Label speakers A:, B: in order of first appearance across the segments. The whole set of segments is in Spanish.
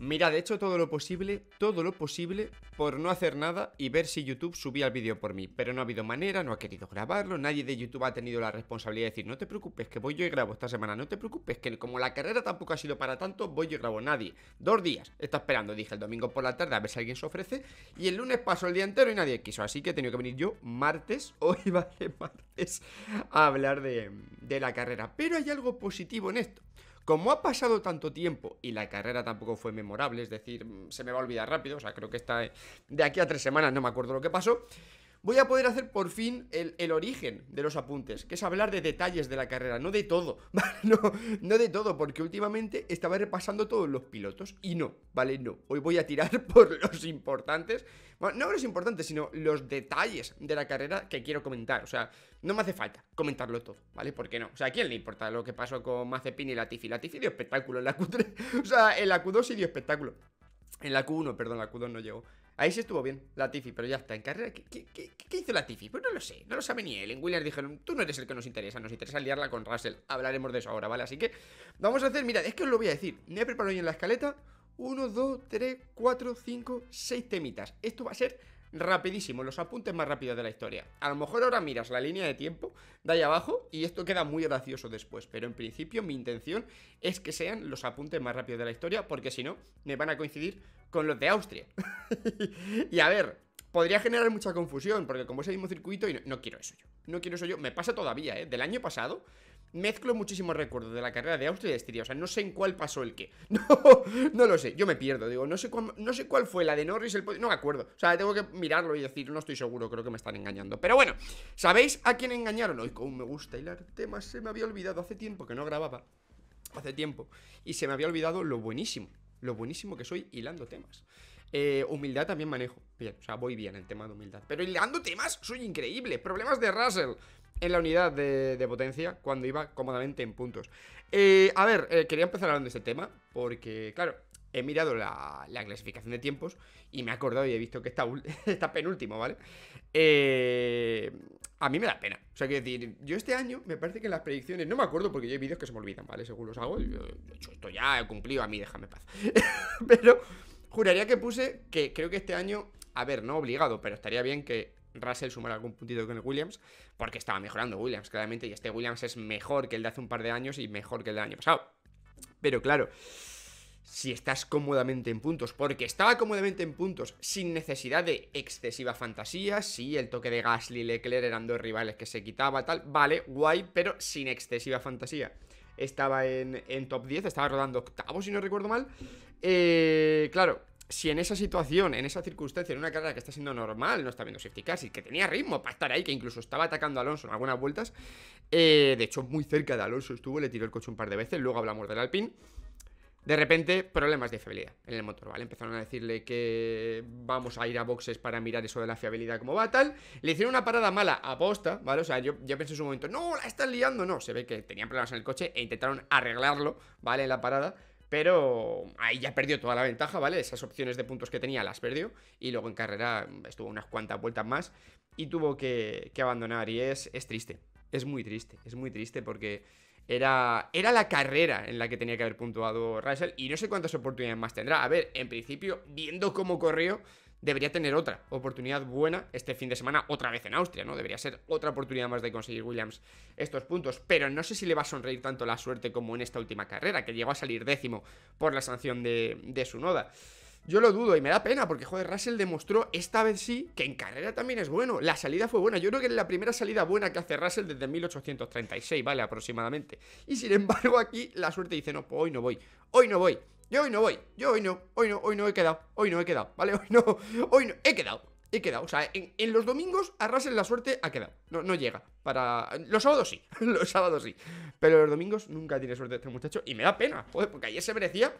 A: Mira, he hecho todo lo posible, todo lo posible por no hacer nada y ver si YouTube subía el vídeo por mí, pero no ha habido manera, no ha querido grabarlo, nadie de YouTube ha tenido la responsabilidad de decir, no te preocupes, que voy yo y grabo esta semana, no te preocupes, que como la carrera tampoco ha sido para tanto, voy yo y grabo nadie. Dos días, está esperando, dije el domingo por la tarde a ver si alguien se ofrece, y el lunes pasó el día entero y nadie quiso, así que he tenido que venir yo martes, hoy va a ser martes, a hablar de, de la carrera. Pero hay algo positivo en esto. Como ha pasado tanto tiempo y la carrera tampoco fue memorable, es decir, mm, se me va a olvidar rápido, o sea, creo que está eh, de aquí a tres semanas, no me acuerdo lo que pasó, voy a poder hacer por fin el, origen de los apuntes, que es hablar de detalles de la carrera, no de todo, ¿vale? No, no de todo, porque últimamente estaba repasando todos los pilotos y no, ¿vale? No, hoy voy a tirar por los importantes, bueno, no los importantes, sino los detalles de la carrera que quiero comentar, o sea, no me hace falta comentarlo todo, ¿vale? ¿Por qué no? O sea, ¿a quién le importa lo que pasó con Mazepin y Latifi? Latifi dio espectáculo en la Q3, o sea, en la Q2 sí dio espectáculo. En la Q1, perdón, la Q2 no llegó. Ahí se estuvo bien, la Latifi, pero ya está. En carrera, ¿qué, hizo la hizo Pues no lo sé, no lo sabe ni él. En Williams dijeron, tú no eres el que nos interesa, nos interesa liarla con Russell. Hablaremos de eso ahora, ¿vale? Así que vamos a hacer, mirad, es que os lo voy a decir. Me he preparado hoy en la escaleta 1, 2, 3, 4, 5, 6 temitas. Esto va a ser rapidísimo, los apuntes más rápidos de la historia. A lo mejor ahora miras la línea de tiempo de ahí abajo y esto queda muy gracioso después, pero en principio mi intención es que sean los apuntes más rápidos de la historia, porque si no, me van a coincidir con los de Austria. y a ver, podría generar mucha confusión, porque como es el mismo circuito, y no, no, quiero eso yo. No quiero eso yo. Me pasa todavía, ¿eh? Del año pasado, mezclo muchísimos recuerdos de la carrera de Austria y de O sea, no sé en cuál pasó el qué. No, no lo sé. Yo me pierdo, digo. No sé, cuál fue la de Norris, el No me acuerdo. O sea, tengo que mirarlo y decir, no estoy seguro, creo que me están engañando. Pero bueno, ¿sabéis a quién engañaron? Hoy, como me gusta hilar temas, se me había olvidado. Hace tiempo que no grababa. Hace tiempo. Y se me había olvidado lo buenísimo. Lo buenísimo que soy hilando temas. Eh, humildad también manejo. o sea, voy bien el tema de humildad. Pero hilando temas, soy increíble. Problemas de Russell en la unidad de, potencia cuando iba cómodamente en puntos. Eh, a ver, eh, quería empezar hablando de este tema porque, claro, he mirado la, clasificación de tiempos y me he acordado y he visto que está, está penúltimo, ¿vale? Eh, a mí me da pena. O sea, quiero decir, yo este año me parece que las predicciones, no me acuerdo porque yo hay vídeos que se me olvidan, ¿vale? Seguro los hago, yo he hecho esto ya, he cumplido, a mí déjame paz. pero juraría que puse que creo que este año, a ver, no obligado, pero estaría bien que Russell sumará algún puntito con el Williams, porque estaba mejorando Williams, claramente, y este Williams es mejor que el de hace un par de años y mejor que el del año pasado. Pero claro, si estás cómodamente en puntos, porque estaba cómodamente en puntos, sin necesidad de excesiva fantasía, sí, el toque de Gasly y Leclerc eran dos rivales que se quitaba, tal, vale, guay, pero sin excesiva fantasía. Estaba en, en top 10, estaba rodando octavo, si no recuerdo mal. Eh, claro, si en esa situación, en esa circunstancia, en una carrera que está siendo normal, no está viendo safety y que tenía ritmo para estar ahí, que incluso estaba atacando a Alonso en algunas vueltas, eh, de hecho muy cerca de Alonso estuvo, le tiró el coche un par de veces, luego hablamos del Alpine, de repente problemas de fiabilidad en el motor, ¿vale? Empezaron a decirle que vamos a ir a boxes para mirar eso de la fiabilidad como va tal, le hicieron una parada mala aposta ¿vale? O sea, yo, pensé en su momento, no, la están liando, no, se ve que tenían problemas en el coche e intentaron arreglarlo, ¿vale? En la parada pero ahí ya perdió toda la ventaja, ¿vale? Esas opciones de puntos que tenía las perdió y luego en carrera estuvo unas cuantas vueltas más y tuvo que, abandonar y es, es triste, es muy triste, es muy triste porque... Era, era, la carrera en la que tenía que haber puntuado Russell y no sé cuántas oportunidades más tendrá. A ver, en principio, viendo cómo corrió, debería tener otra oportunidad buena este fin de semana, otra vez en Austria, ¿no? Debería ser otra oportunidad más de conseguir Williams estos puntos, pero no sé si le va a sonreír tanto la suerte como en esta última carrera, que llegó a salir décimo por la sanción de, de su noda. Yo lo dudo y me da pena porque, joder, Russell demostró esta vez sí que en carrera también es bueno. La salida fue buena. Yo creo que es la primera salida buena que hace Russell desde 1836, ¿vale? Aproximadamente. Y sin embargo, aquí la suerte dice: No, pues hoy no voy. Hoy no voy. Yo hoy no voy, yo hoy no, hoy no, hoy no he quedado, hoy no he quedado, ¿vale? Hoy no, hoy no, he quedado, he quedado. O sea, en, los domingos arrasen la suerte, ha quedado. No, no llega. Para. Los sábados sí, los sábados sí. Pero los domingos nunca tiene suerte este muchacho. Y me da pena, joder, porque ayer se merecía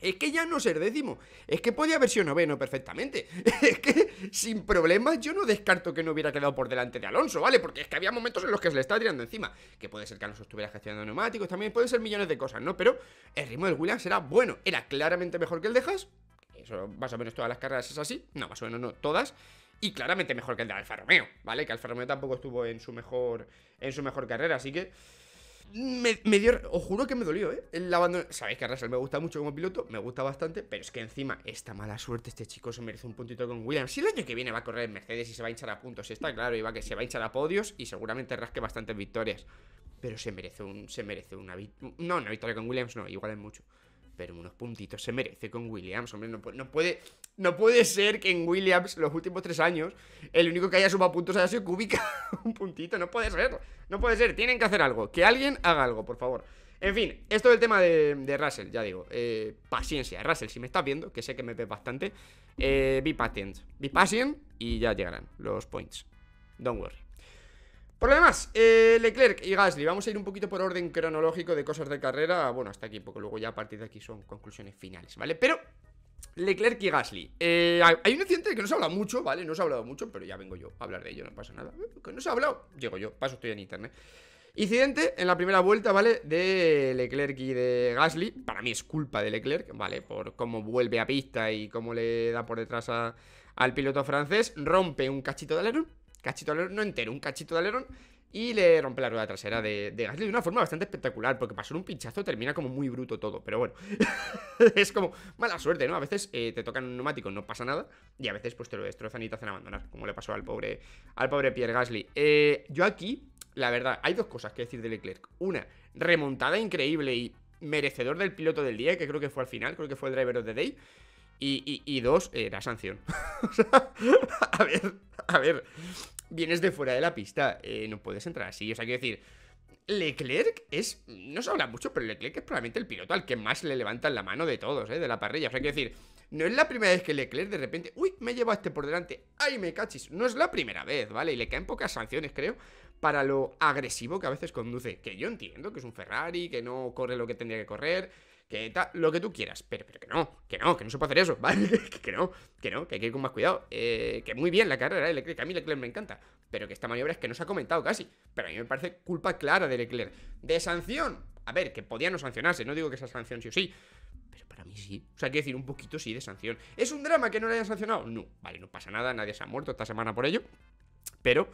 A: es que ya no ser décimo, es que podía haber sido noveno perfectamente. Es que sin problemas yo no descarto que no hubiera quedado por delante de Alonso, ¿vale? Porque es que había momentos en los que se le estaba tirando encima. Que puede ser que Alonso estuviera gestionando neumáticos, también pueden ser millones de cosas, ¿no? Pero el ritmo del Williams era bueno, era claramente mejor que el de Haas. Eso más o menos todas las carreras es así, no, más o menos no todas y claramente mejor que el de Alfa Romeo, ¿vale? Que Alfa Romeo tampoco estuvo en su mejor en su mejor carrera, así que me, dio, os juro que me dolió, ¿eh? El abandono. Sabéis que a Russell me gusta mucho como piloto, me gusta bastante, pero es que encima, esta mala suerte, este chico se merece un puntito con Williams. Si el año que viene va a correr en Mercedes y se va a hinchar a puntos, está claro, que se va a hinchar a podios y seguramente rasque bastantes victorias. Pero se merece un. Se merece una No, una victoria con Williams no, igual es mucho pero unos puntitos se merece con Williams. Hombre, no, puede, no puede ser que en Williams, los últimos tres años, el único que haya sumado puntos haya sido Kubica. un puntito, no puede ser. No puede ser, tienen que hacer algo. Que alguien haga algo, por favor. En fin, esto del tema de, Russell, ya digo. Eh, paciencia, Russell, si me estás viendo, que sé que me ves bastante, eh, be patient. Be patient y ya llegarán los points. Don't worry. Por lo demás, eh, Leclerc y Gasly, vamos a ir un poquito por orden cronológico de cosas de carrera, bueno, hasta aquí, porque luego ya a partir de aquí son conclusiones finales, ¿vale? Pero Leclerc y Gasly. Eh, hay un incidente que no se ha hablado mucho, ¿vale? No se ha hablado mucho, pero ya vengo yo a hablar de ello, no pasa nada. Que no se ha hablado, llego yo, paso estoy en internet. Incidente en la primera vuelta, ¿vale? De Leclerc y de Gasly. Para mí es culpa de Leclerc, ¿vale? Por cómo vuelve a pista y cómo le da por detrás al piloto francés. Rompe un cachito de alerón cachito de alerón, no entero, un cachito de alerón. Y le rompe la rueda trasera de, de Gasly de una forma bastante espectacular, porque pasó un pinchazo termina como muy bruto todo, pero bueno, es como mala suerte, ¿no? A veces eh, te tocan un neumático, no pasa nada, y a veces pues te lo destrozan y te hacen abandonar, como le pasó al pobre, al pobre Pierre Gasly. Eh, yo aquí, la verdad, hay dos cosas que decir de Leclerc. Una, remontada increíble y merecedor del piloto del día, que creo que fue al final, creo que fue el driver of the day. Y, dos, eh, la sanción. a ver, a ver vienes de fuera de la pista, eh, no puedes entrar así. O sea, quiero decir, Leclerc es, no se habla mucho, pero Leclerc es probablemente el piloto al que más le levantan la mano de todos, ¿eh? de la parrilla. O sea, quiero decir, no es la primera vez que Leclerc de repente, uy, me llevaste este por delante, ay, me cachis. No es la primera vez, ¿vale? Y le caen pocas sanciones, creo, para lo agresivo que a veces conduce. Que yo entiendo que es un Ferrari, que no corre lo que tendría que correr que lo que tú quieras, pero, pero que no, que no, que no se puede hacer eso, ¿vale? que no, que no, que hay que ir con más cuidado. Eh, que muy bien la carrera de Leclerc, a mí Leclerc me encanta, pero que esta maniobra es que no se ha comentado casi, pero a mí me parece culpa clara de Leclerc. De sanción, a ver, que podía no sancionarse, no digo que sea sanción sí o sí, pero para mí sí. O sea, quiero decir, un poquito sí de sanción. ¿Es un drama que no le hayan sancionado? No, vale, no pasa nada, nadie se ha muerto esta semana por ello, pero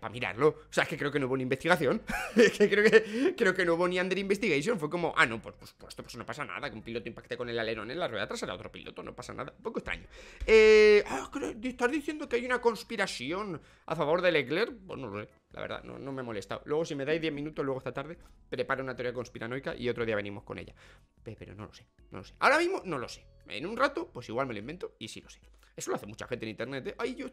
A: para mirarlo. O sea, es que creo que no hubo ni investigación. creo, que no hubo ni under investigation. Fue como, ah, no, pues por supuesto, pues no pasa nada. Que un piloto impacte con el alerón en la rueda trasera otro piloto, no pasa nada. Un poco extraño. Eh, ah, ¿Estás diciendo que hay una conspiración a favor de Leclerc? Pues no lo sé. La verdad, no, me he molestado. Luego, si me dais 10 minutos, luego esta tarde, preparo una teoría conspiranoica y otro día venimos con ella. Pero no lo sé, no lo sé. Ahora mismo no lo sé. En un rato, pues igual me lo invento y sí lo sé. Eso lo hace mucha gente en internet. ¿eh? Ay, yo,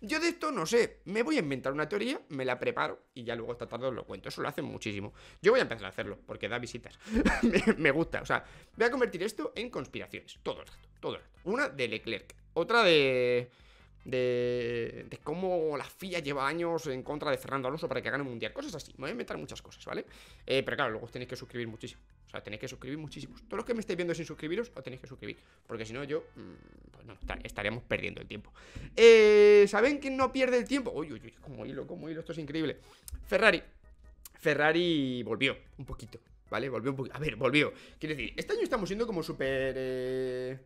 A: yo de esto no sé. Me voy a inventar una teoría, me la preparo y ya luego esta tarde os lo cuento. Eso lo hacen muchísimo. Yo voy a empezar a hacerlo porque da visitas. me, gusta. O sea, voy a convertir esto en conspiraciones. Todo el rato, todo el rato. Una de Leclerc, otra de. De, cómo la FIA lleva años en contra de Fernando Alonso para que gane un mundial. Cosas así. Me voy a inventar muchas cosas, ¿vale? Eh, pero claro, luego os tenéis que suscribir muchísimo. O sea, tenéis que suscribir muchísimos. Todos los que me estéis viendo sin suscribiros, os tenéis que suscribir. Porque si no, yo. Mm, pues no, estaríamos perdiendo el tiempo. Eh, ¿Saben quién no pierde el tiempo? Uy, uy, uy, como hilo, como hilo, esto es increíble. Ferrari. Ferrari volvió un poquito, ¿vale? Volvió un poquito. A ver, volvió. Quiero decir, este año estamos siendo como súper. Eh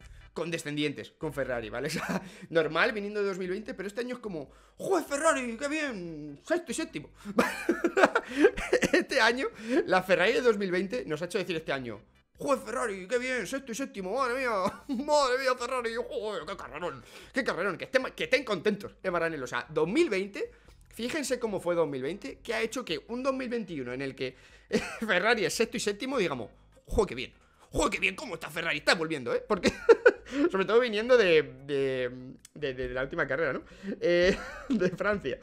A: descendientes, con Ferrari, ¿vale? O sea, normal viniendo de 2020, pero este año es como, juez Ferrari, qué bien! Sexto y séptimo. este año, la Ferrari de 2020 nos ha hecho decir este año, ¡Joder, Ferrari, qué bien! Sexto y séptimo, madre mía, madre mía, Ferrari, ¡joder, qué carrerón! ¡Qué carrerón! Que estén, que estén contentos de eh, O sea, 2020, fíjense cómo fue 2020, que ha hecho que un 2021 en el que Ferrari es sexto y séptimo, digamos, ¡joder, qué bien! ¡Joder, qué bien! ¿Cómo está Ferrari? Está volviendo, ¿eh? Porque, sobre todo viniendo de, de, la última carrera, ¿no? Eh, de Francia.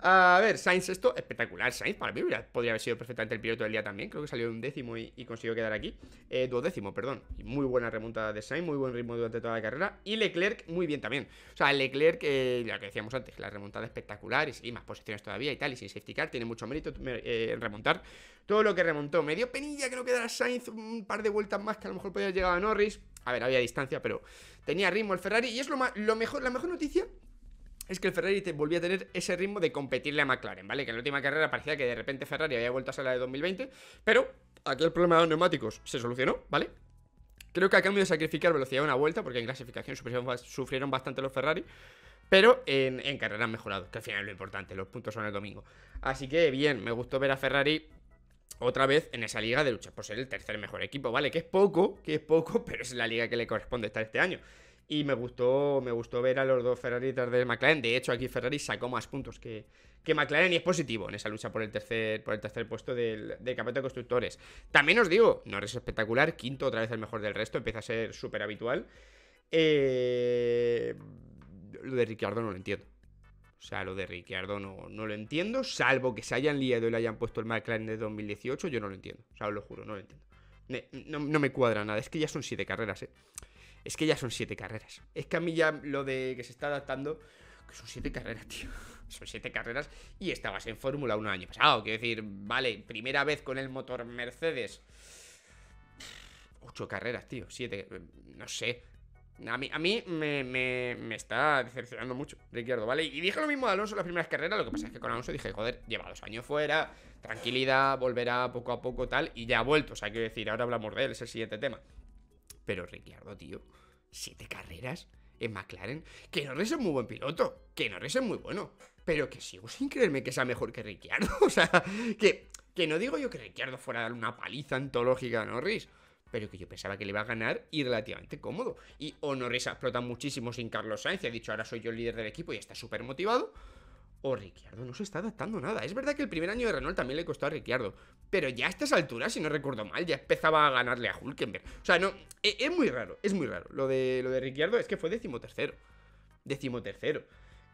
A: A ver, Sainz, esto espectacular. Sainz, para mí, podría haber sido perfectamente el piloto del día también. Creo que salió un décimo y, consiguió quedar aquí. Dos eh, duodécimo, perdón. Y Muy buena remontada de Sainz, muy buen ritmo durante toda la carrera. Y Leclerc, muy bien también. O sea, Leclerc, eh, lo que decíamos antes, la remontada espectacular y, más posiciones todavía y tal. Y sin safety car, tiene mucho mérito en remontar. Todo lo que remontó, medio penilla, creo que dará Sainz un par de vueltas más más que a lo mejor podía llegar a Norris. A ver, había distancia, pero tenía ritmo el Ferrari. Y es lo, mejor, la mejor noticia es que el Ferrari te volvía a tener ese ritmo de competirle a McLaren, ¿vale? Que en la última carrera parecía que de repente Ferrari había vuelto a ser la de 2020, pero aquel problema de los neumáticos se solucionó, ¿vale? Creo que a cambio de sacrificar velocidad una vuelta, porque en clasificación sufrieron bastante los Ferrari, pero en, en carrera han mejorado, que al final es lo importante, los puntos son el domingo. Así que bien, me gustó ver a Ferrari otra vez en esa liga de luchas por ser el tercer mejor equipo, ¿vale? Que es poco, que es poco, pero es la liga que le corresponde estar este año. Y me gustó, me gustó ver a los dos Ferrari tras de McLaren. De hecho, aquí Ferrari sacó más puntos que, McLaren y es positivo en esa lucha por el tercer, por el tercer puesto del, del campeonato de constructores. También os digo, no eres espectacular, quinto, otra vez el mejor del resto, empieza a ser súper habitual. Eh, lo de Ricciardo no lo entiendo. O sea, lo de Ricciardo no, no lo entiendo, salvo que se hayan liado y le hayan puesto el McLaren de 2018, yo no lo entiendo. O sea, os lo juro, no lo entiendo. No, no, me cuadra nada, es que ya son siete carreras, ¿eh? Es que ya son siete carreras. Es que a mí ya lo de que se está adaptando, que son siete carreras, tío. Son siete carreras y estabas en Fórmula 1 el año pasado. Quiero decir, vale, primera vez con el motor Mercedes. Ocho carreras, tío. Siete. No sé. A mí, me, está decepcionando mucho Ricciardo, ¿vale? Y dije lo mismo de Alonso en las primeras carreras, lo que pasa es que con Alonso dije, joder, lleva dos años fuera, tranquilidad, volverá poco a poco tal, y ya ha vuelto, o sea, quiero decir, ahora hablamos de él, es el siguiente tema. Pero Ricciardo, tío, siete carreras en McLaren, que Norris es muy buen piloto, que Norris es muy bueno, pero que sigo sin creerme que sea mejor que Ricciardo, o sea, que, que no digo yo que Ricciardo fuera a dar una paliza antológica a Norris, pero que yo pensaba que le iba a ganar y relativamente cómodo. Y no risa explota muchísimo sin Carlos Sainz, ha dicho ahora soy yo el líder del equipo y está súper motivado. O Ricciardo no se está adaptando nada. Es verdad que el primer año de Renault también le costó a Ricciardo, pero ya a estas alturas, si no recuerdo mal, ya empezaba a ganarle a Hulkenberg. O sea, no, e, es, muy raro, es muy raro. Lo de, lo de Ricciardo es que fue decimotercero. Decimotercero.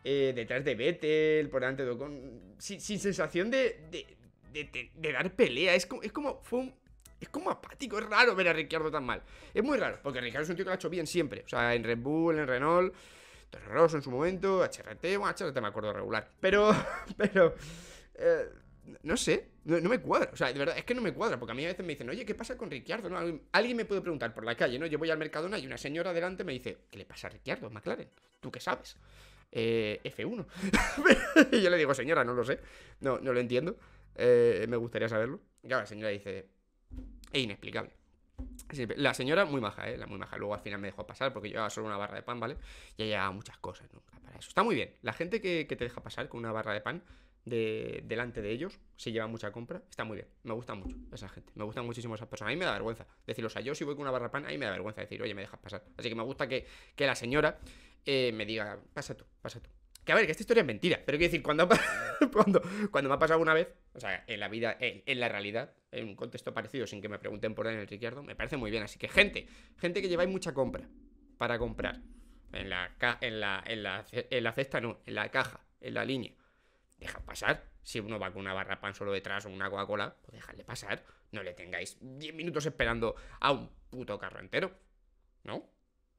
A: Eh, detrás de Vettel, por delante de Sin, sensación de, de, de, de, dar pelea. Es como, es como fue un, es como apático, es raro ver a Ricciardo tan mal. Es muy raro, porque Ricciardo es un tío que lo ha hecho bien siempre. O sea, en Red Bull, en Renault, Toro Rosso en su momento, HRT, bueno, HRT me acuerdo regular. Pero, pero, eh, no sé, no, me cuadra. O sea, de verdad, es que no me cuadra, porque a mí a veces me dicen, oye, ¿qué pasa con Ricciardo? Alguien, me puede preguntar por la calle, ¿no? Yo voy al Mercadona y una señora adelante me dice, ¿qué le pasa a Ricciardo, McLaren? ¿Tú qué sabes? Eh, F1. y yo le digo, señora, no lo sé. No, no lo entiendo. Eh, me gustaría saberlo. ya la señora dice, e inexplicable. La señora muy maja, ¿eh? La muy maja. Luego al final me dejó pasar porque llevaba solo una barra de pan, ¿vale? Y llevaba muchas cosas para eso. Está muy bien. La gente que, te deja pasar con una barra de pan de, delante de ellos, si lleva mucha compra, está muy bien. Me gusta mucho esa gente. Me gustan muchísimo esas personas. A mí me da vergüenza decirlo. O sea, yo si voy con una barra de pan, a mí me da vergüenza decir, oye, me dejas pasar. Así que me gusta que, la señora eh, me diga, pasa tú, pasa tú. Que a ver, que esta historia es mentira, pero quiero decir, cuando, cuando, me ha pasado una vez, o sea, en la vida, en, la realidad, en un contexto parecido, sin que me pregunten por Daniel Ricciardo, me parece muy bien. Así que, gente, gente que lleváis mucha compra para comprar. En la, en en cesta no, en la caja, en la línea. Deja pasar. Si uno va con una barra pan solo detrás o una Coca-Cola, pues dejadle pasar. No le tengáis 10 minutos esperando a un puto carro entero. ¿No?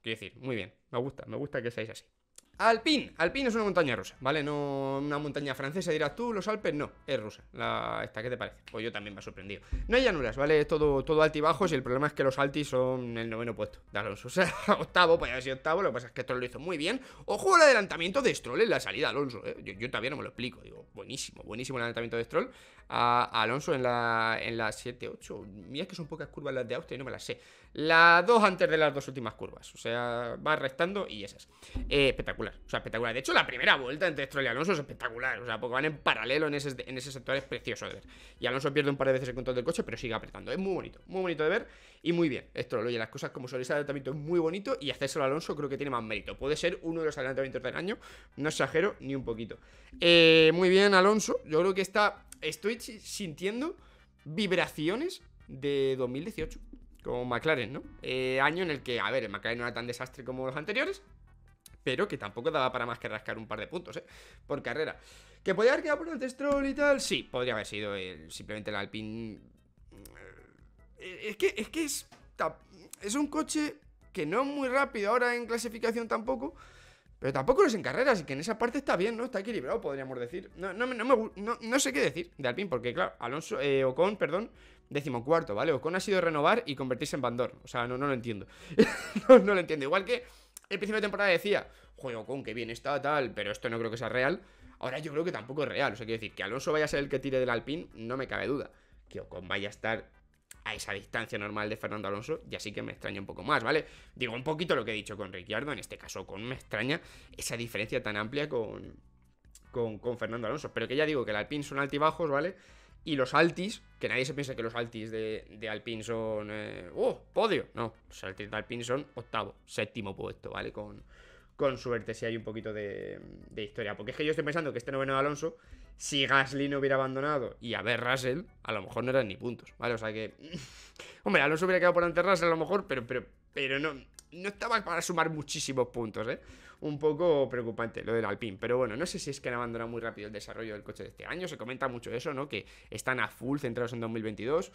A: Quiero decir, muy bien, me gusta, me gusta que seáis así. Alpin, Alpín es una montaña rusa, ¿vale? No una montaña francesa, dirás tú, los Alpes no, es rusa. La, esta, ¿qué te parece? Pues yo también me ha sorprendido. No hay llanuras, ¿vale? Es todo, todo altibajos y el problema es que los altis son el noveno puesto. Alonso, o sea, octavo, pues haber sido octavo, lo que pasa es que esto lo hizo muy bien. Ojo al adelantamiento de Stroll en la salida, Alonso, ¿eh? yo, todavía no me lo explico, digo, buenísimo, buenísimo el adelantamiento de Stroll a, Alonso en la, en la 7-8. Mira que son pocas curvas las de Austria y no me las sé las dos antes de las dos últimas curvas. O sea, va restando y esas. Eh, espectacular, o sea, espectacular. De hecho, la primera vuelta entre Stroll y Alonso es espectacular. O sea, porque van en paralelo en ese, en sector, es precioso de ver. Y Alonso pierde un par de veces el control del coche, pero sigue apretando. Es muy bonito, muy bonito de ver y muy bien. Esto lo oye, las cosas como son, ese adelantamiento es muy bonito y hacérselo a Alonso creo que tiene más mérito. Puede ser uno de los adelantamientos del año, no exagero ni un poquito. Eh, muy bien, Alonso. Yo creo que está. Estoy sintiendo vibraciones de 2018. Como McLaren, ¿no? Eh, año en el que, a ver, el McLaren no era tan desastre como los anteriores, pero que tampoco daba para más que rascar un par de puntos, ¿eh? Por carrera. ¿Que podía haber quedado por el Stroll y tal? Sí, podría haber sido el, simplemente el Alpine. Eh, es que es. Que es, es un coche que no es muy rápido ahora en clasificación tampoco. Pero tampoco lo es en carrera Así que en esa parte está bien, ¿no? Está equilibrado, podríamos decir. No, sé qué decir de Alpine, porque, claro, Alonso, o eh, Ocon, perdón, decimocuarto, ¿vale? Ocon ha sido renovar y convertirse en Bandor. O sea, no, no lo entiendo. no, lo entiendo. Igual que el principio de temporada decía, juego Ocon, que bien está, tal, pero esto no creo que sea real. Ahora yo creo que tampoco es real. O sea, quiero decir, que Alonso vaya a ser el que tire del Alpine, no me cabe duda. Que Ocon vaya a estar a esa distancia normal de Fernando Alonso, ya sí que me extraña un poco más, ¿vale? Digo un poquito lo que he dicho con Ricciardo, en este caso con me extraña esa diferencia tan amplia con, con, con Fernando Alonso. Pero que ya digo que el Alpine son altibajos, ¿vale? Y los altis, que nadie se piensa que los altis de, de son. Eh, ¡Oh! ¡Podio! No, los altis de Alpine son octavo, séptimo puesto, ¿vale? Con, con suerte, si hay un poquito de, de historia. Porque es que yo estoy pensando que este noveno de Alonso, si Gasly no hubiera abandonado y a ver Russell, a lo mejor no eran ni puntos, ¿vale? O sea que. Hombre, Alonso hubiera quedado por delante Russell a lo mejor, pero, pero, pero no, no estaba para sumar muchísimos puntos, ¿eh? un poco preocupante lo del Alpine. Pero bueno, no sé si es que han abandonado muy rápido el desarrollo del coche de este año. Se comenta mucho eso, ¿no? Que están a full centrados en 2022.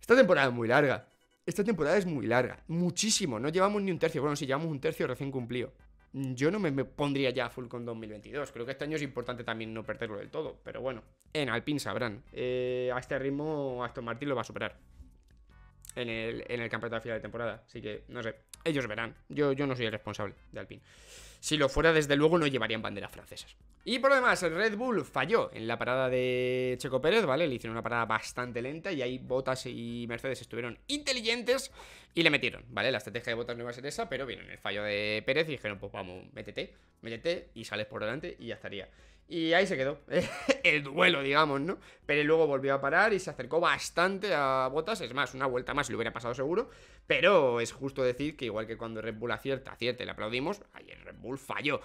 A: Esta temporada es muy larga. Esta temporada es muy larga. Muchísimo. No llevamos ni un tercio. Bueno, si llevamos un tercio recién cumplido. Yo no me, pondría ya a full con 2022. Creo que este año es importante también no perderlo del todo. Pero bueno, en Alpine sabrán. Eh, a este ritmo Aston Martin lo va a superar en el, campeonato de final de temporada. Así que, no sé, ellos verán. Yo, yo no soy el responsable de Alpine. Si lo fuera, desde luego no llevarían banderas francesas. Y por lo demás, el Red Bull falló en la parada de Checo Pérez, ¿vale? Le hicieron una parada bastante lenta y ahí Botas y Mercedes estuvieron inteligentes y le metieron, ¿vale? La estrategia de Botas no iba a ser esa, pero vieron el fallo de Pérez y dijeron, pues vamos, métete, métete y sales por delante y ya estaría. Y ahí se quedó. el duelo, digamos, ¿no? Pero luego volvió a parar y se acercó bastante a Botas. Es más, una vuelta más le hubiera pasado seguro. Pero es justo decir que igual que cuando Red Bull acierta, acierta, le aplaudimos. Ayer Red Bull falló.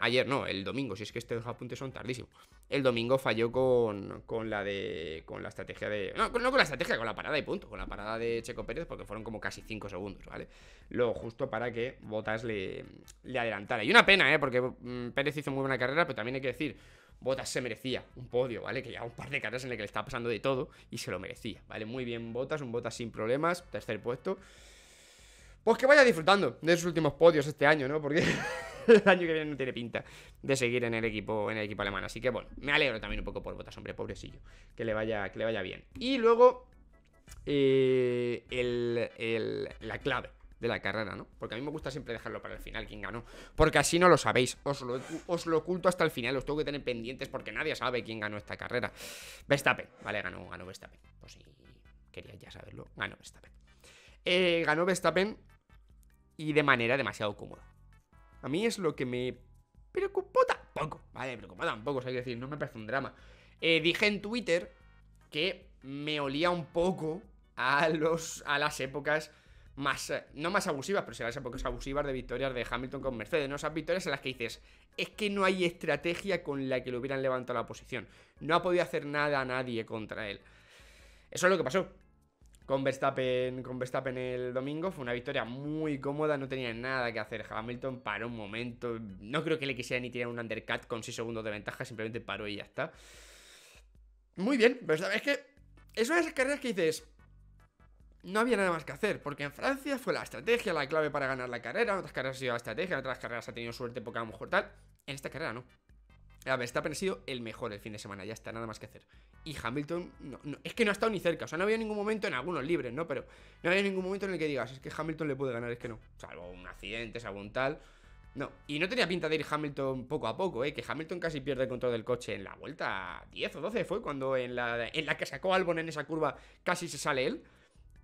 A: Ayer no, el domingo, si es que estos apuntes son tardísimos. El domingo falló con, la de. Con la estrategia de. No, con la estrategia, con la parada y punto. Con la parada de Checo Pérez, porque fueron como casi 5 segundos, ¿vale? Lo justo para que Botas le, le adelantara. Y una pena, ¿eh? Porque mm, Pérez hizo muy buena carrera, pero también hay que decir. Botas se merecía un podio, ¿vale? Que ya un par de carreras en las que le estaba pasando de todo y se lo merecía, ¿vale? Muy bien Botas, un Botas sin problemas, tercer puesto. Pues que vaya disfrutando de sus últimos podios este año, ¿no? Porque el año que viene no tiene pinta de seguir en el equipo, en el equipo alemán. Así que bueno, me alegro también un poco por Botas, hombre, pobrecillo. Que le vaya, que le vaya bien. Y luego, eh, la clave de la carrera, ¿no? Porque a mí me gusta siempre dejarlo para el final, quién ganó. Porque así no lo sabéis. Os lo, oculto hasta el final. Os tengo que tener pendientes porque nadie sabe quién ganó esta carrera. Verstappen, ¿vale? Ganó, ganó Verstappen. Pues si quería ya saberlo, ganó Verstappen. Eh, ganó Verstappen y de manera demasiado cómoda. A mí es lo que me preocupó tampoco. Vale, preocupó tampoco, o sea, hay que decir, no me parece un drama. Eh, dije en Twitter que me olía un poco a, los, a las épocas más, eh, no más abusivas, pero sí las épocas abusivas de victorias de Hamilton con Mercedes, ¿no? Esas victorias en las que dices, es que no hay estrategia con la que lo hubieran levantado la oposición No ha podido hacer nada a nadie contra él. Eso es lo que pasó con Verstappen, con el domingo. Fue una victoria muy cómoda, no tenía nada que hacer. Hamilton paró un momento. No creo que le quisiera ni tirar un undercut con 6 segundos de ventaja, simplemente paró y ya está. Muy bien, Pero sabes que es una de esas carreras que dices. No había nada más que hacer, porque en Francia fue la estrategia la clave para ganar la carrera. En otras carreras ha sido la estrategia, en otras carreras ha tenido suerte porque a lo mejor tal. En esta carrera no. A Verstappen ha sido el mejor el fin de semana, ya está, nada más que hacer. Y Hamilton, es que no ha estado ni cerca, o sea, no había ningún momento en algunos libres, ¿no? Pero no había ningún momento en el que digas, es que Hamilton le puede ganar, es que no. Salvo un accidente, salvo un tal. No, y no tenía pinta de ir Hamilton poco a poco, ¿eh? que Hamilton casi pierde el control del coche en la vuelta 10 o 12 fue cuando en la, en la que sacó Albon en esa curva casi se sale él.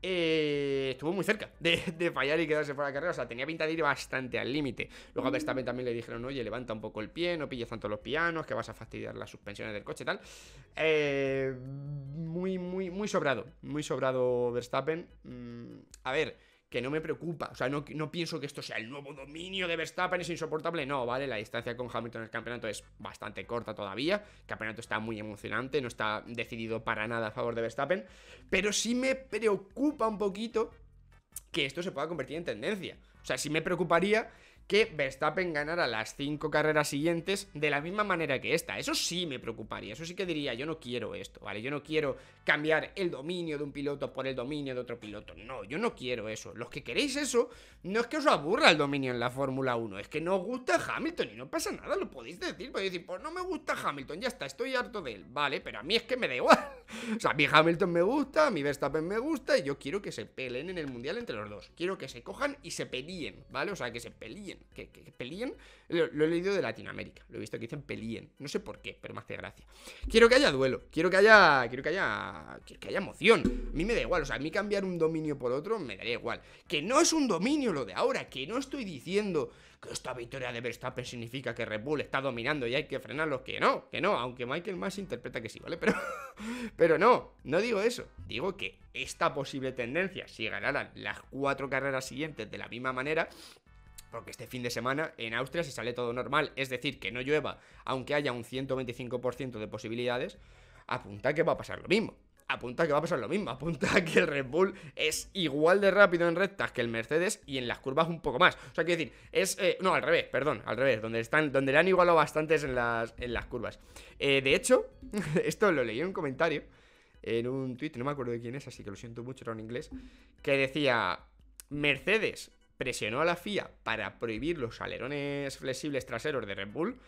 A: Eh, estuvo muy cerca de, fallar y quedarse fuera de carrera. O sea, tenía pinta de ir bastante al límite. Luego a Verstappen mm. también le dijeron, oye, levanta un poco el pie, no pilles tanto los pianos, que vas a fastidiar las suspensiones del coche y tal. Eh, muy, muy, muy sobrado. Muy sobrado Verstappen. Mm, a ver que no me preocupa. O sea, no, pienso que esto sea el nuevo dominio de Verstappen, es insoportable. No, ¿vale? La distancia con Hamilton en el campeonato es bastante corta todavía. El campeonato está muy emocionante, no está decidido para nada a favor de Verstappen. Pero sí me preocupa un poquito que esto se pueda convertir en tendencia. O sea, sí me preocuparía que Verstappen ganara las cinco carreras siguientes de la misma manera que esta. Eso sí me preocuparía, eso sí que diría, yo no quiero esto, ¿vale? Yo no quiero cambiar el dominio de un piloto por el dominio de otro piloto. No, yo no quiero eso. Los que queréis eso, no es que os aburra el dominio en la Fórmula 1, es que no os gusta Hamilton y no pasa nada, lo podéis decir, podéis decir, pues no me gusta Hamilton, ya está, estoy harto de él, vale, pero a mí es que me da igual. o sea, a mi Hamilton me gusta, a mi Verstappen me gusta y yo quiero que se peleen en el Mundial entre los dos. Quiero que se cojan y se peleen, ¿vale? O sea, que se peleen que, lo, he leído de Latinoamérica, lo he visto que dicen pelíen, no sé por qué, pero me hace gracia. Quiero que haya duelo, quiero que haya, quiero que haya, que haya emoción. A mí me da igual, o sea, a mí cambiar un dominio por otro me daría igual. Que no es un dominio lo de ahora, que no estoy diciendo que esta victoria de Verstappen significa que Red Bull está dominando y hay que frenarlos. que no, que no, aunque Michael Mas interpreta que sí, ¿vale? Pero, pero no, no digo eso, digo que esta posible tendencia, si ganaran las cuatro carreras siguientes de la misma manera, porque este fin de semana en Austria, si sale todo normal, es decir, que no llueva, aunque haya un 125% de posibilidades, apunta que va a pasar lo mismo. Apunta que va a pasar lo mismo, apunta que el Red Bull es igual de rápido en rectas que el Mercedes y en las curvas un poco más. O sea, quiero decir, es. Eh, no, al revés, perdón, al revés, donde están, donde le han igualado bastantes en las, en las curvas. Eh, de hecho, esto lo leí en un comentario, en un tweet, no me acuerdo de quién es, así que lo siento mucho, era un inglés, que decía. Mercedes presionó a la FIA para prohibir los alerones flexibles traseros de Red Bull.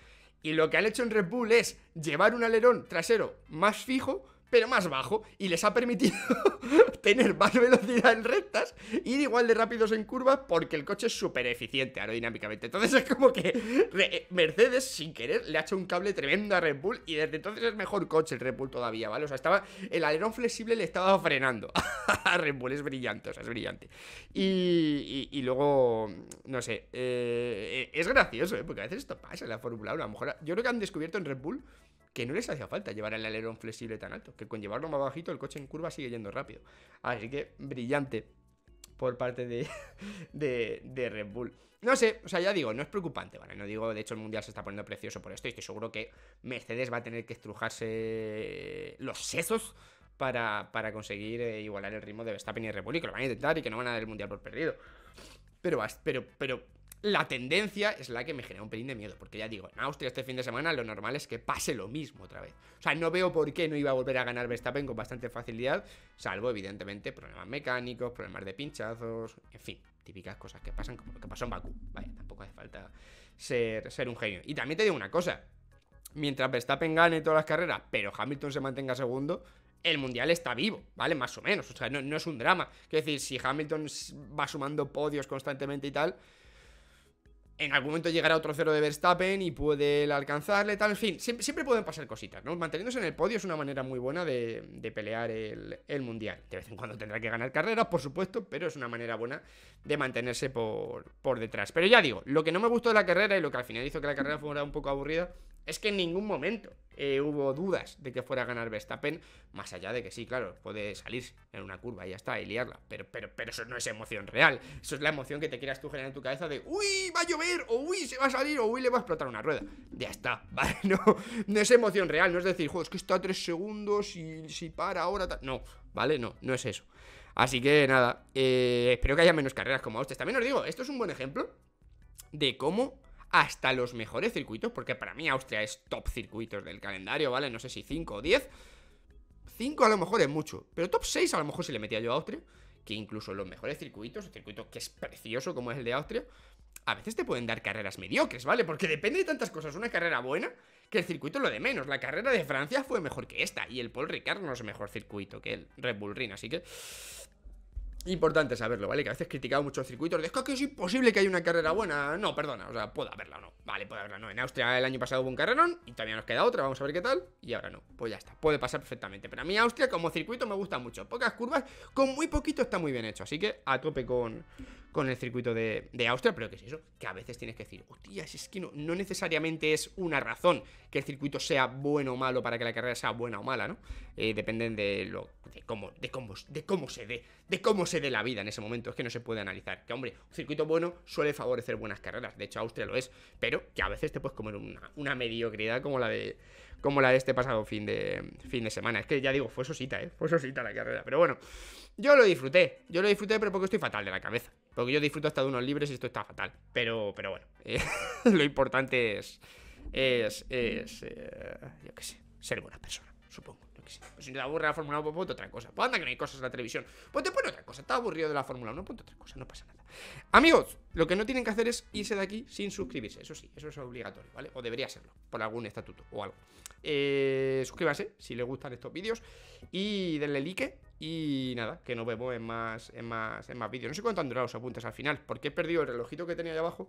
A: Y lo que han hecho en Red Bull es llevar un alerón trasero más fijo pero más bajo y les ha permitido tener más velocidad en rectas, ir igual de rápidos en curvas porque el coche es súper eficiente aerodinámicamente. Entonces es como que Mercedes sin querer le ha hecho un cable tremendo a Red Bull y desde entonces es mejor coche el Red Bull todavía, ¿vale? O sea, estaba el alerón flexible le estaba frenando a Red Bull, es brillante, o sea, es brillante. Y, y, luego, no sé, eh, es gracioso, ¿eh? Porque a veces esto pasa en la Fórmula 1, a lo mejor yo creo que han descubierto en Red Bull que no les hacía falta llevar el alerón flexible tan alto, que con llevarlo más bajito el coche en curva sigue yendo rápido. Así que brillante por parte de, Red Bull. No sé, o sea, ya digo, no es preocupante, ¿vale? No digo, de hecho, el Mundial se está poniendo precioso por esto y estoy seguro que Mercedes va a tener que estrujarse los sesos para, conseguir eh, igualar el ritmo de Verstappen y Red Bull y que lo van a intentar y que no van a dar el Mundial por perdido. Pero, pero, pero la tendencia es la que me genera un pelín de miedo, porque ya digo, en Austria este fin de semana lo normal es que pase lo mismo otra vez. O sea, no veo por qué no iba a volver a ganar Verstappen con bastante facilidad, salvo evidentemente problemas mecánicos, problemas de pinchazos, en fin, típicas cosas que pasan como lo que pasó en Bakú. Vaya, tampoco hace falta ser, ser un genio. Y también te digo una cosa, mientras Verstappen gane todas las carreras, pero Hamilton se mantenga segundo, el mundial está vivo, ¿vale? Más o menos. O sea, no, no, es un drama. Quiero decir, si Hamilton va sumando podios constantemente y tal, en algún momento llegará otro cero de Verstappen y puede alcanzarle, tal, en fin, siempre, pueden pasar cositas, ¿no? Manteniéndose en el podio es una manera muy buena de, pelear el, Mundial. De vez en cuando tendrá que ganar carreras, por supuesto, pero es una manera buena de mantenerse por, por detrás. Pero ya digo, lo que no me gustó de la carrera y lo que al final hizo que la carrera fuera un poco aburrida es que en ningún momento eh, hubo dudas de que fuera a ganar Verstappen, más allá de que sí, claro, puede salir en una curva y ya está, y liarla, pero, pero, pero eso no es emoción real, eso es la emoción que te quieras tú generar en tu cabeza de, uy, va a llover, o uy, se va a salir, o uy, le va a explotar una rueda, ya está, vale, no, no es emoción real, no es decir, joder, es que está a tres segundos y si para ahora, no, vale, no, no es eso. Así que nada, eh, espero que haya menos carreras como a También os digo, esto es un buen ejemplo de cómo hasta los mejores circuitos, porque para mí Austria es top circuitos del calendario, ¿vale? No sé si 5 o 10. 5 a lo mejor es mucho, pero top 6 a lo mejor si le metía yo a Austria, que incluso los mejores circuitos, el circuito que es precioso como es el de Austria, a veces te pueden dar carreras mediocres, ¿vale? Porque depende de tantas cosas. Una carrera buena, que el circuito lo de menos. La carrera de Francia fue mejor que esta, y el Paul Ricard no es mejor circuito que el Red Bull Ring, así que importante saberlo, ¿vale? Que a veces criticado muchos circuitos de es que es imposible que haya una carrera buena. No, perdona, o sea, puede haberla o no. Vale, puede haberla no. En Austria el año pasado hubo un carrerón y todavía nos queda otra, vamos a ver qué tal. Y ahora no, pues ya está, puede pasar perfectamente. Pero a mí Austria como circuito me gusta mucho. Pocas curvas, con muy poquito está muy bien hecho. Así que a tope con, con el circuito de, de, Austria, pero que es eso, que a veces tienes que decir, hostia, es que no, necesariamente es una razón que el circuito sea bueno o malo para que la carrera sea buena o mala, ¿no? Eh, dependen de lo de cómo, de cómo, de cómo se dé, de cómo se dé la vida en ese momento, es que no se puede analizar. Que hombre, un circuito bueno suele favorecer buenas carreras, de hecho Austria lo es, pero que a veces te puedes comer una mediocridad como la de como la de este pasado fin de, fin de semana. Es que ya digo, fue sosita, ¿eh? Fue sosita la carrera. Pero bueno, yo lo disfruté. Yo lo disfruté, pero porque estoy fatal de la cabeza. Porque yo disfruto hasta de unos libres y esto está fatal. Pero, pero bueno, eh, lo importante es. Es. es eh, yo qué sé, ser buena persona, supongo. Si no pues, si te aburre la Fórmula 1, ponte otra cosa. Pues anda que no hay cosas en la televisión. Pues te pone otra cosa. Está aburrido de la Fórmula 1, ponte otra cosa. No pasa nada. Amigos, lo que no tienen que hacer es irse de aquí sin suscribirse. Eso sí, eso es obligatorio, ¿vale? O debería serlo, por algún estatuto o algo. Eh, Suscríbase, si les gustan estos vídeos. Y denle like. Y nada, que nos vemos en más, en más, en más vídeos. No sé cuánto han durado los apuntes al final, porque he perdido el relojito que tenía ahí abajo.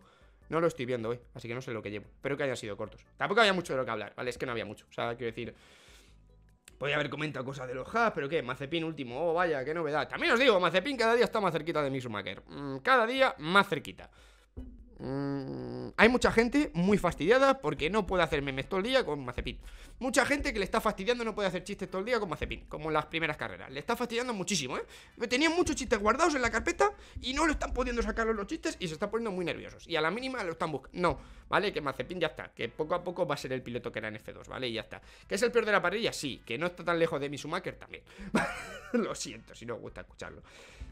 A: No lo estoy viendo hoy, así que no sé lo que llevo. Espero que hayan sido cortos. Tampoco había mucho de lo que hablar, ¿vale? Es que no había mucho. O sea, quiero decir. Podría haber comentado cosas de los hubs, pero ¿qué? Mazepin último, oh vaya, qué novedad. También os digo, Mazepin cada día está más cerquita de Mixmaker. Mm, cada día más cerquita. Mm, hay mucha gente muy fastidiada porque no puede hacer memes todo el día con Mazepin. Mucha gente que le está fastidiando no puede hacer chistes todo el día con Mazepin, como las primeras carreras. Le está fastidiando muchísimo, ¿eh? Tenían muchos chistes guardados en la carpeta y no lo están pudiendo sacar los chistes y se están poniendo muy nerviosos. Y a la mínima lo están buscando. No, ¿vale? Que Mazepin ya está, que poco a poco va a ser el piloto que era en F2, ¿vale? Y ya está. ¿Que es el peor de la parrilla? Sí. ¿Que no está tan lejos de mi También. lo siento si no os gusta escucharlo.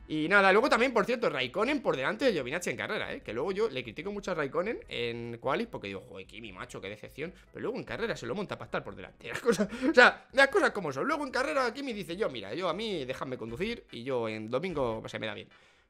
A: Y nada, luego también, por cierto, Raikkonen por delante de Giovinazzi en carrera, ¿eh? Que luego yo le critico mucho a Raikkonen en Qualis porque digo, joder, Kimi, macho, qué decepción. Pero luego en carrera se lo monta para estar por delante. Las cosas, o sea, las cosas como son. Luego en carrera Kimi dice, yo, mira, yo a mí déjame conducir y yo en domingo pues, se me da bien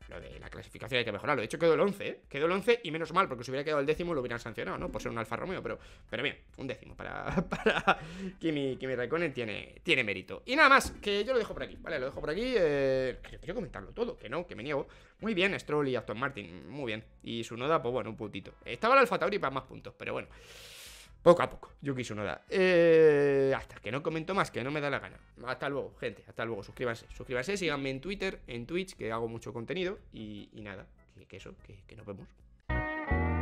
A: lo de la clasificación hay que mejorarlo. De hecho, quedó el 11, ¿eh? Quedó el 11 y menos mal, porque si hubiera quedado el décimo lo hubieran sancionado, ¿no? Por ser un Alfa Romeo, pero, pero bien, un décimo para, para Kimi, Kimi Raikkonen tiene, tiene mérito. Y nada más, que yo lo dejo por aquí, ¿vale? Lo dejo por aquí. Eh, quiero comentarlo todo, que no, que me niego. Muy bien, Stroll y Aston Martin, muy bien. Y su noda, pues bueno, un puntito. Estaba el Alfa Tauri para más puntos, pero bueno. Poco a poco, yo quiso nada eh, hasta que no comento más, que no me da la gana. Hasta luego, gente. Hasta luego. Suscríbanse. Suscríbanse, síganme en Twitter, en Twitch, que hago mucho contenido. Y, nada, que, eso, que nos vemos.